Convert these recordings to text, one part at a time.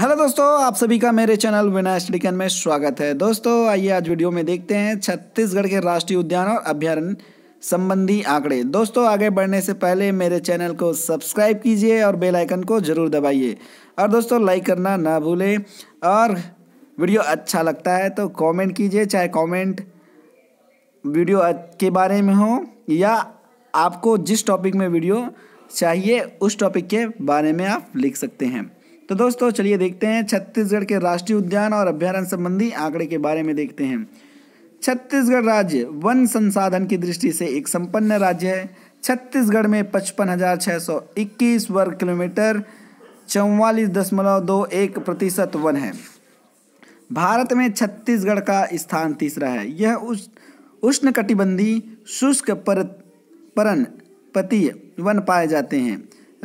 hello दोस्तों आप सभी का मेरे चैनल विनाश स्टडिकन में स्वागत है दोस्तों आइए आज वीडियो में देखते हैं छत्तीसगढ़ के राष्ट्रीय उद्यान और अभ्यारण्य संबंधी आंकड़े दोस्तों आगे बढ़ने से पहले मेरे चैनल को सब्सक्राइब कीजिए और बेल आइकन को ज़रूर दबाइए और दोस्तों लाइक करना ना भूलें और वीडियो अच्छा लगता है तो कॉमेंट कीजिए चाहे कॉमेंट वीडियो के बारे में हो या आपको जिस टॉपिक में वीडियो चाहिए उस टॉपिक के बारे में आप लिख सकते हैं तो दोस्तों चलिए देखते हैं छत्तीसगढ़ के राष्ट्रीय उद्यान और अभ्यारण्य संबंधी आंकड़े के बारे में देखते हैं छत्तीसगढ़ राज्य वन संसाधन की दृष्टि से एक संपन्न राज्य है छत्तीसगढ़ में पचपन हजार छः सौ इक्कीस वर्ग किलोमीटर चौवालीस दशमलव दो एक प्रतिशत वन है भारत में छत्तीसगढ़ का स्थान तीसरा है यह उष्ण कटिबंधी शुष्क पर परनपतीय वन पाए जाते हैं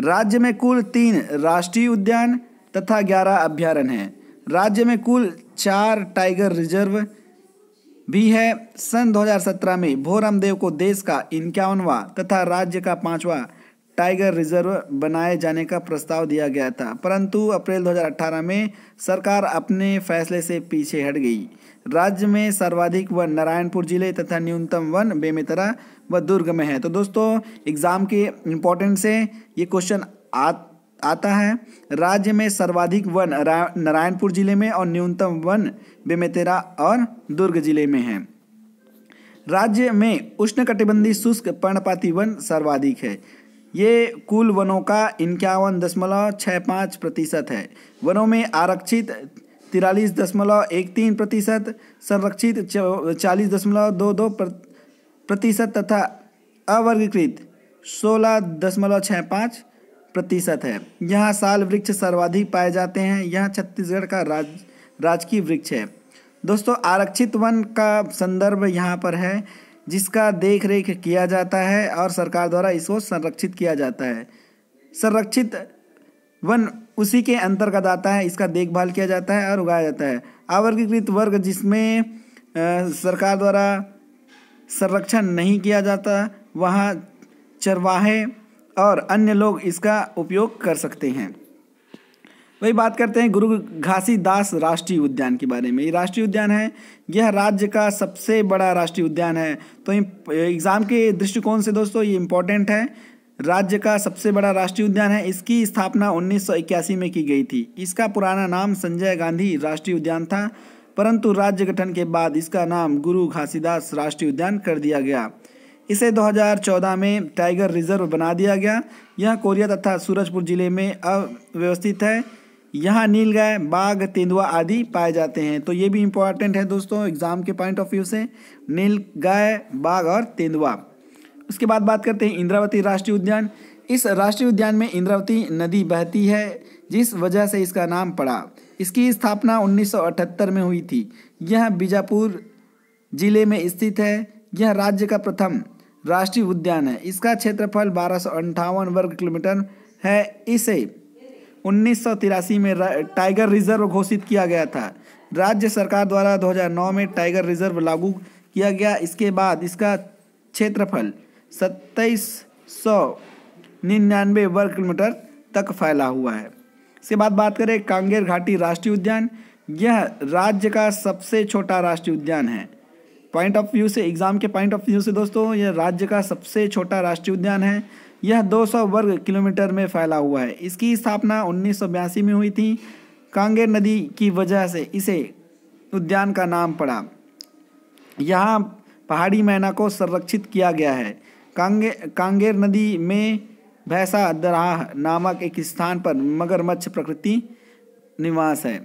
राज्य में कुल तीन राष्ट्रीय उद्यान तथा ग्यारह अभ्यारण्य हैं राज्य में कुल चार टाइगर रिजर्व भी है सन 2017 में भोरमदेव को देश का इक्यावनवा तथा राज्य का पांचवा टाइगर रिजर्व बनाए जाने का प्रस्ताव दिया गया था परंतु अप्रैल 2018 में सरकार अपने फैसले से पीछे हट गई राज्य में सर्वाधिक वन नारायणपुर जिले तथा न्यूनतम वन बेमेतरा व दुर्ग में है तो दोस्तों एग्ज़ाम के इम्पोर्टेंट से ये क्वेश्चन आ आता है राज्य में सर्वाधिक वन नारायणपुर जिले में और न्यूनतम वन बेमेतेरा और दुर्ग जिले में है राज्य में उष्णकटिबंधीय शुष्क पर्णपाती वन सर्वाधिक है ये कुल वनों का इक्यावन दशमलव छः पाँच प्रतिशत है वनों में आरक्षित तिरालीस दशमलव एक तीन प्रतिशत संरक्षित चालीस दशमलव दो दो प्रतिशत तथा अवर्गीकृत सोलह दशमलव छः पाँच प्रतिशत है यहाँ साल वृक्ष सर्वाधिक पाए जाते हैं यह छत्तीसगढ़ का राज राजकीय वृक्ष है दोस्तों आरक्षित वन का संदर्भ यहाँ पर है जिसका देख रेख किया जाता है और सरकार द्वारा इसको संरक्षित किया जाता है संरक्षित वन उसी के अंतर्गत आता है इसका देखभाल किया जाता है और उगाया जाता है आवर्गीकृत वर्ग जिसमें सरकार द्वारा संरक्षण नहीं किया जाता वहाँ चरवाहे और अन्य लोग इसका उपयोग कर सकते हैं वही बात करते हैं गुरु घासीदास राष्ट्रीय उद्यान के बारे में ये राष्ट्रीय उद्यान है यह राज्य का सबसे बड़ा राष्ट्रीय उद्यान है तो एग्ज़ाम के दृष्टिकोण से दोस्तों ये इम्पोर्टेंट है राज्य का सबसे बड़ा राष्ट्रीय उद्यान है इसकी स्थापना उन्नीस में की गई थी इसका पुराना नाम संजय गांधी राष्ट्रीय उद्यान था परंतु राज्य गठन के बाद इसका नाम गुरु घासीदास राष्ट्रीय उद्यान कर दिया गया इसे 2014 में टाइगर रिजर्व बना दिया गया यह कोरिया तथा सूरजपुर जिले में अव्यवस्थित है यहाँ नील गाय बाघ तेंदुआ आदि पाए जाते हैं तो ये भी इम्पॉर्टेंट है दोस्तों एग्जाम के पॉइंट ऑफ व्यू से नील गाय बाघ और तेंदुआ उसके बाद बात करते हैं इंद्रावती राष्ट्रीय उद्यान इस राष्ट्रीय उद्यान में इंद्रावती नदी बहती है जिस वजह से इसका नाम पड़ा इसकी स्थापना उन्नीस में हुई थी यह बीजापुर जिले में स्थित है यह राज्य का प्रथम राष्ट्रीय उद्यान है इसका क्षेत्रफल बारह वर्ग किलोमीटर है इसे उन्नीस में टाइगर रिजर्व घोषित किया गया था राज्य सरकार द्वारा 2009 में टाइगर रिजर्व लागू किया गया इसके बाद इसका क्षेत्रफल सत्ताईस सौ निन्यानवे वर्ग किलोमीटर तक फैला हुआ है इसके बाद बात करें कांगेर घाटी राष्ट्रीय उद्यान यह राज्य का सबसे छोटा राष्ट्रीय उद्यान है पॉइंट ऑफ व्यू से एग्ज़ाम के पॉइंट ऑफ व्यू से दोस्तों यह राज्य का सबसे छोटा राष्ट्रीय उद्यान है यह 200 वर्ग किलोमीटर में फैला हुआ है इसकी स्थापना उन्नीस में हुई थी कांगेर नदी की वजह से इसे उद्यान का नाम पड़ा यहाँ पहाड़ी मैना को संरक्षित किया गया है कांगे कांगेर नदी में भैंसा दराह नामक एक स्थान पर मगरमच्छ प्रकृति निवास है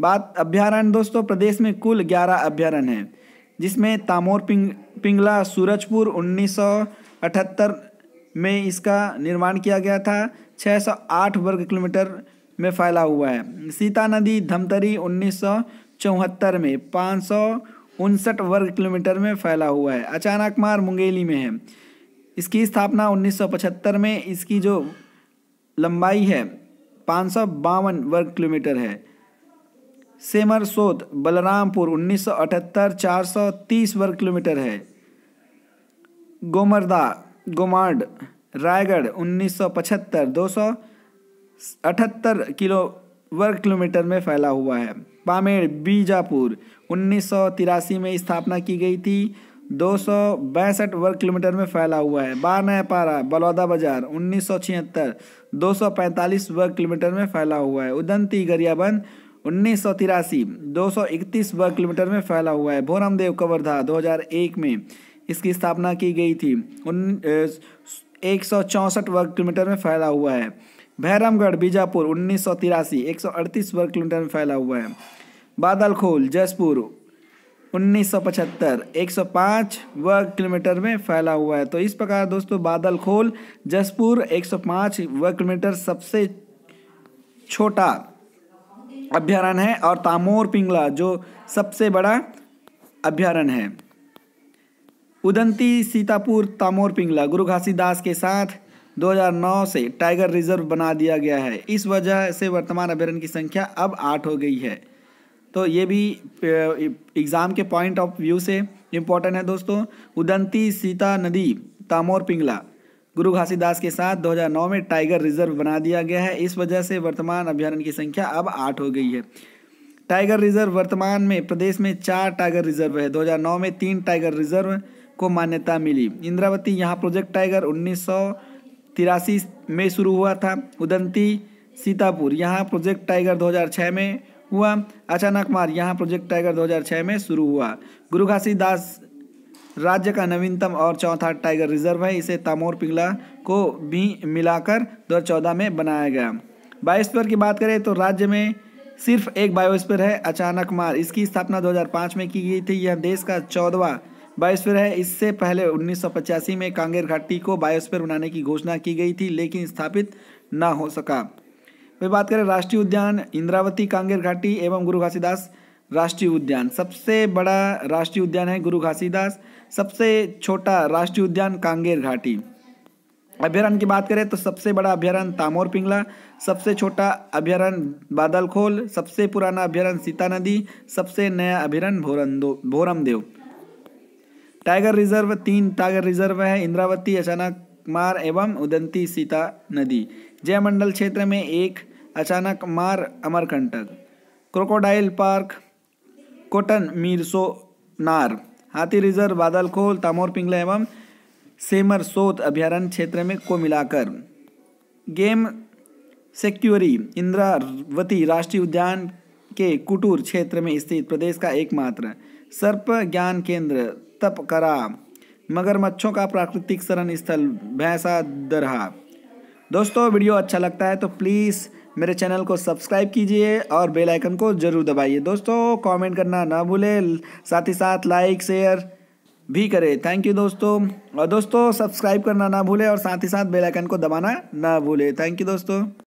बात अभ्यारण्य दोस्तों प्रदेश में कुल ग्यारह अभ्यारण्य हैं जिसमें तामोर पिंग पिंगला सूरजपुर 1978 में इसका निर्माण किया गया था 608 वर्ग किलोमीटर में फैला हुआ है सीता नदी धमतरी उन्नीस में पाँच वर्ग किलोमीटर में फैला हुआ है अचानक मार मुंगेली में है इसकी स्थापना 1975 में इसकी जो लंबाई है पाँच वर्ग किलोमीटर है सेमरसोत बलरामपुर 1978 430 वर्ग किलोमीटर है गोमरदा गोमांड रायगढ़ 1975 278 किलो वर्ग किलोमीटर में फैला हुआ है पामेड़ बीजापुर उन्नीस में स्थापना की गई थी दो वर्ग किलोमीटर में फैला हुआ है बारनपारा बलौदा बाजार उन्नीस सौ वर्ग किलोमीटर में फैला हुआ है उदंती गरियाबंद उन्नीस सौ तिरासी दो सौ इकतीस वर्ग किलोमीटर में फैला हुआ है भोरमदेव कवर्धा दो हज़ार एक में इसकी स्थापना की गई थी उन एक सौ चौंसठ वर्ग किलोमीटर में फैला हुआ है भैरमगढ़ बीजापुर उन्नीस सौ तिरासी एक सौ अड़तीस वर्ग किलोमीटर में फैला हुआ है बादलखोल जसपुर उन्नीस सौ पचहत्तर एक सौ पाँच वर्ग किलोमीटर में फैला हुआ है तो इस प्रकार दोस्तों बादलखोल जसपुर एक सौ पाँच वर्ग किलोमीटर सबसे छोटा अभ्यारण्य है और तामोर पिंगला जो सबसे बड़ा अभ्यारण्य है उदंती सीतापुर तामोर पिंगला गुरु घासीदास के साथ 2009 से टाइगर रिजर्व बना दिया गया है इस वजह से वर्तमान अभ्यारण्य की संख्या अब आठ हो गई है तो ये भी एग्ज़ाम के पॉइंट ऑफ व्यू से इम्पोर्टेंट है दोस्तों उदंती सीता नदी तामोर पिंगला गुरु घासीदास के साथ 2009 में टाइगर रिजर्व बना दिया गया है इस वजह से वर्तमान अभ्यारण्य की संख्या अब आठ हो गई है टाइगर रिजर्व वर्तमान में प्रदेश में चार टाइगर रिजर्व है 2009 में तीन टाइगर रिजर्व को मान्यता मिली इंद्रावती यहाँ प्रोजेक्ट टाइगर उन्नीस में शुरू हुआ था उदंती सीतापुर यहाँ प्रोजेक्ट टाइगर दो में हुआ अचानक मार यहाँ प्रोजेक्ट टाइगर 2006 में शुरू हुआ गुरु घासीदास राज्य का नवीनतम और चौथा टाइगर रिजर्व है इसे तामोर पिंगला को भी मिलाकर 2014 में बनाया गया बायोस्फीयर की बात करें तो राज्य में सिर्फ एक बायोस्फीयर है अचानक मार इसकी स्थापना 2005 में की गई थी यह देश का चौदवा बायोस्फीयर है इससे पहले उन्नीस में कांगेर घाटी को बायोस्फीयर बनाने की घोषणा की गई थी लेकिन स्थापित न हो सका वे बात करें राष्ट्रीय उद्यान इंद्रावती कांगेर घाटी एवं गुरु घासीदास राष्ट्रीय उद्यान सबसे बड़ा राष्ट्रीय उद्यान है गुरु घासीदास सबसे छोटा राष्ट्रीय उद्यान कांगेर घाटी अभ्यारण्य की बात करें तो सबसे बड़ा अभ्यारण्य तामोर पिंगला सबसे छोटा अभ्यारण्य खोल सबसे पुराना अभ्यारण्य सीता नदी सबसे नया अभ्यारण्य भोरंदो भोरमदेव टाइगर रिजर्व तीन टाइगर रिजर्व है इंद्रावती अचानक मार एवं उदंती सीता नदी जयमंडल क्षेत्र में एक Achanakmar Amarkantak crocodile park कोटन मीरसो नार हाथी रिजर्व बादलखोल तामोर पिंगला एवं सेमर सोत अभ्यारण्य क्षेत्र में को मिलाकर गेम सेक्यूरी इंद्रावती राष्ट्रीय उद्यान के कुटूर क्षेत्र में स्थित प्रदेश का एकमात्र सर्प ज्ञान केंद्र तपकरा मगरमच्छों का प्राकृतिक शरण स्थल भैंसा दरहा दोस्तों वीडियो अच्छा लगता है तो प्लीज़ मेरे चैनल को सब्सक्राइब कीजिए और बेल आइकन को ज़रूर दबाइए दोस्तों कमेंट करना ना भूलें साथ ही साथ लाइक शेयर भी करें थैंक यू दोस्तों और दोस्तों सब्सक्राइब करना ना भूलें और साथ ही साथ बेल आइकन को दबाना ना भूलें थैंक यू दोस्तों